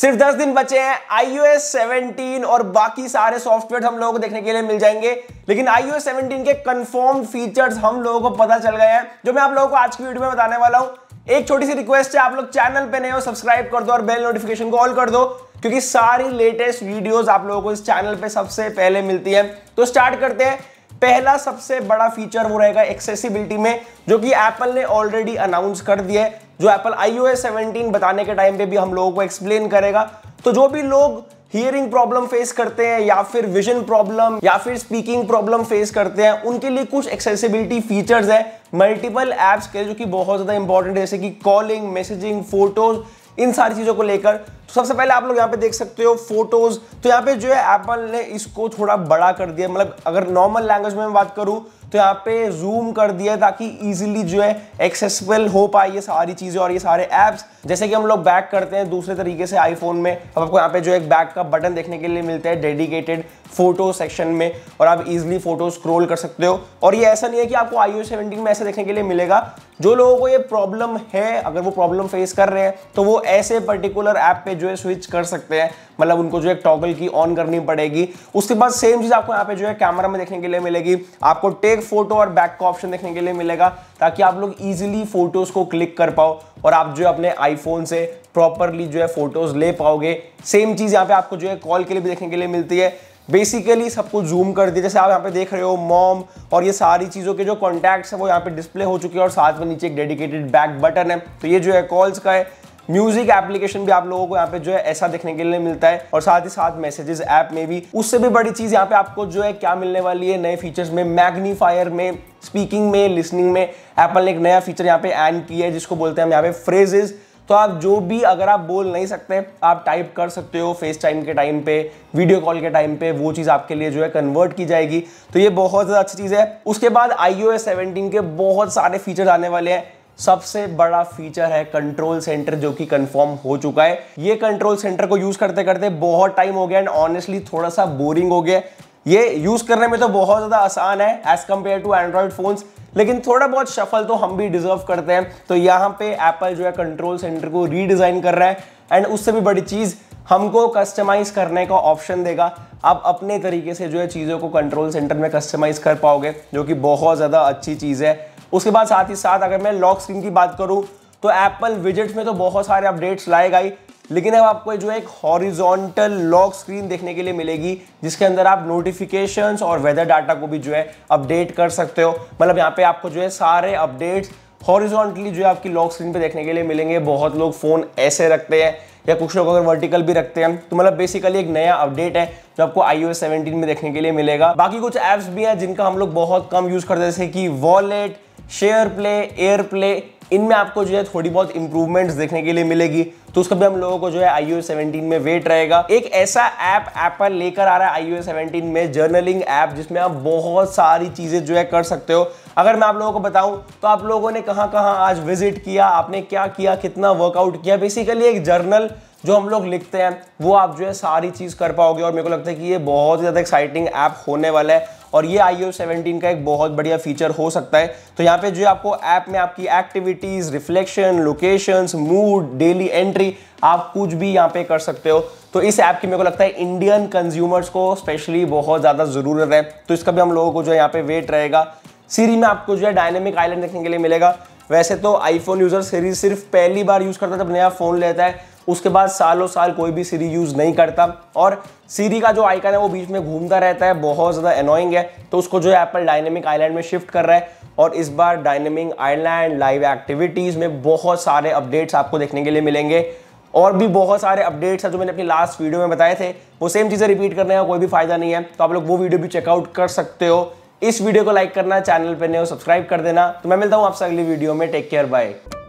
सिर्फ दस दिन बचे हैं iOS 17 और बाकी सारे सॉफ्टवेयर हम लोगों को देखने के लिए मिल जाएंगे लेकिन iOS 17 के कंफर्म फीचर्स हम लोगों को पता चल गए हैं जो मैं आप लोगों को आज की वीडियो में बताने वाला हूं एक छोटी सी रिक्वेस्ट है आप लोग चैनल पे नए हो सब्सक्राइब कर दो और बेल नोटिफिकेशन को ऑल कर दो क्योंकि सारी लेटेस्ट वीडियो आप लोगों को इस चैनल पर सबसे पहले मिलती है तो स्टार्ट करते हैं पहला सबसे बड़ा फीचर वो रहेगा एक्सेसिबिलिटी में जो कि एप्पल ने ऑलरेडी अनाउंस कर दिया है जो एप्पल आईओएस 17 बताने के टाइम पे भी हम लोगों को एक्सप्लेन करेगा तो जो भी लोग हियरिंग प्रॉब्लम फेस करते हैं या फिर विजन प्रॉब्लम या फिर स्पीकिंग प्रॉब्लम फेस करते हैं उनके लिए कुछ एक्सेसिबिलिटी फीचर्स है मल्टीपल एप्स के जो कि बहुत ज़्यादा इंपॉर्टेंट है जैसे कि कॉलिंग मैसेजिंग फोटोज इन सारी चीज़ों को लेकर सबसे पहले आप लोग यहाँ पे देख सकते हो फोटोज तो यहाँ पे जो है एप्पल ने इसको थोड़ा बड़ा कर दिया मतलब अगर नॉर्मल लैंग्वेज में बात करूँ तो यहाँ पे जूम कर दिया ताकि इजीली जो है एक्सेसिबल हो पाए ये सारी चीज़ें और ये सारे ऐप्स जैसे कि हम लोग बैक करते हैं दूसरे तरीके से आईफोन में अब आपको यहाँ पे जो एक बैक का बटन देखने के लिए मिलता है डेडिकेटेड फोटो सेक्शन में और आप इजीली फोटो स्क्रॉल कर सकते हो और ये ऐसा नहीं है कि आपको आई ओ में ऐसा देखने के लिए मिलेगा जो लोगों को ये प्रॉब्लम है अगर वो प्रॉब्लम फेस कर रहे हैं तो वो ऐसे पर्टिकुलर ऐप पे जो है स्विच कर सकते हैं मतलब उनको जो है टॉगल की ऑन करनी पड़ेगी उसके बाद सेम चीज़ आपको यहाँ पे जो है कैमरा में देखने के लिए मिलेगी आपको टेक फोटो और बैक का ऑप्शन देखने के लिए मिलेगा ताकि आप लोग इजिली फोटोज को क्लिक कर पाओ और आप जो है अपने आईफोन से प्रॉपरली जो है फोटोज ले पाओगे सेम चीज़ यहाँ पे आपको जो है कॉल के लिए भी देखने के लिए मिलती है बेसिकली सबको जूम कर दिया जैसे आप यहाँ पे देख रहे हो मॉम और ये सारी चीज़ों के जो कॉन्टैक्ट्स है वो यहाँ पे डिस्प्ले हो चुके हैं और साथ में नीचे एक डेडिकेटेड बैक बटन है तो ये जो है कॉल्स का है म्यूजिक एप्लीकेशन भी आप लोगों को यहाँ पे जो है ऐसा देखने के लिए मिलता है और साथ ही साथ मैसेजेस ऐप में भी उससे भी बड़ी चीज यहाँ पे आपको जो है क्या मिलने वाली है नए फीचर्स में मैग्नीफायर में स्पीकिंग में लिसनिंग में एप्पल ने एक नया फीचर यहाँ पे एड किया है जिसको बोलते हैं हम यहाँ पे फ्रेजेस तो आप जो भी अगर आप बोल नहीं सकते आप टाइप कर सकते हो फेस टाइम के टाइम पे वीडियो कॉल के टाइम पे वो चीज़ आपके लिए जो है कन्वर्ट की जाएगी तो ये बहुत ज़्यादा अच्छी चीज़ है उसके बाद आई ओ के बहुत सारे फीचर्स आने वाले हैं सबसे बड़ा फीचर है कंट्रोल सेंटर जो कि कंफर्म हो चुका है ये कंट्रोल सेंटर को यूज करते करते बहुत टाइम हो गया एंड ऑनेस्टली थोड़ा सा बोरिंग हो गया ये यूज करने में तो बहुत ज्यादा आसान है as compared to Android phone लेकिन थोड़ा बहुत शफल तो हम भी डिजर्व करते हैं तो यहाँ पे एप्पल जो है कंट्रोल सेंटर को रीडिज़ाइन कर रहा है एंड उससे भी बड़ी चीज़ हमको कस्टमाइज करने का ऑप्शन देगा आप अपने तरीके से जो है चीज़ों को कंट्रोल सेंटर में कस्टमाइज कर पाओगे जो कि बहुत ज़्यादा अच्छी चीज़ है उसके बाद साथ ही साथ अगर मैं लॉक स्क्रीन की बात करूँ तो एप्पल विजिट्स में तो बहुत सारे अपडेट्स लाए गए लेकिन अब आपको जो एक हॉरिजॉन्टल लॉक स्क्रीन देखने के लिए मिलेगी जिसके अंदर आप नोटिफिकेशंस और वेदर डाटा को भी जो है अपडेट कर सकते हो मतलब यहाँ पे आपको जो है सारे अपडेट्स हॉरिजॉन्टली जो है आपकी लॉक स्क्रीन पे देखने के लिए मिलेंगे बहुत लोग फ़ोन ऐसे रखते हैं या कुछ लोग अगर वर्टिकल भी रखते हैं तो मतलब बेसिकली एक नया अपडेट है जो आपको आई ओ में देखने के लिए मिलेगा बाकी कुछ ऐप्स भी हैं जिनका हम लोग बहुत कम यूज़ करते हैं जैसे कि wallet SharePlay AirPlay इनमें आपको जो है थोड़ी बहुत इंप्रूवमेंट्स देखने के लिए मिलेगी तो उसका भी हम लोगों को जो है आई 17 में वेट रहेगा एक ऐसा ऐप एप्पल लेकर आ रहा है आई 17 में जर्नलिंग ऐप जिसमें आप बहुत सारी चीज़ें जो है कर सकते हो अगर मैं आप लोगों को बताऊं तो आप लोगों ने कहाँ कहाँ आज विजिट किया आपने क्या किया कितना वर्कआउट किया बेसिकली एक जर्नल जो हम लोग लिखते हैं वो आप जो है सारी चीज़ कर पाओगे और मेरे को लगता है कि ये बहुत ही ज़्यादा एक्साइटिंग ऐप होने वाला है और ये आईओ 17 का एक बहुत बढ़िया फीचर हो सकता है तो यहाँ पे जो आपको ऐप में आपकी activities reflection location mood daily entry आप कुछ भी यहाँ पे कर सकते हो तो इस ऐप की मेरे को लगता है इंडियन कंज्यूमर्स को स्पेशली बहुत ज़्यादा ज़रूरत है तो इसका भी हम लोगों को जो है यहाँ पे वेट रहेगा सीरी में आपको जो है डायनेमिक आइलैंड देखने के लिए मिलेगा वैसे तो आईफोन यूज़र सीरीज सिर्फ पहली बार यूज़ करता है जब नया फ़ोन लेता है उसके बाद सालों साल कोई भी सीरी यूज़ नहीं करता और सीरी का जो आइकन है वो बीच में घूमता रहता है बहुत ज़्यादा अनोइंग है तो उसको जो है एप्पल डायनेमिक आइलैंड में शिफ्ट कर रहा है और इस बार डायनेमिक आइलैंड लाइव एक्टिविटीज़ में बहुत सारे अपडेट्स आपको देखने के लिए मिलेंगे और भी बहुत सारे अपडेट्स हैं जो मैंने अपनी लास्ट वीडियो में बताए थे वो सेम चीज़ें रिपीट करने का कोई भी फायदा नहीं है तो आप लोग वो वीडियो भी चेकआउट कर सकते हो इस वीडियो को लाइक करना चैनल पर नहीं हो सब्सक्राइब कर देना तो मैं मिलता हूँ आपसे अगली वीडियो में टेक केयर बाय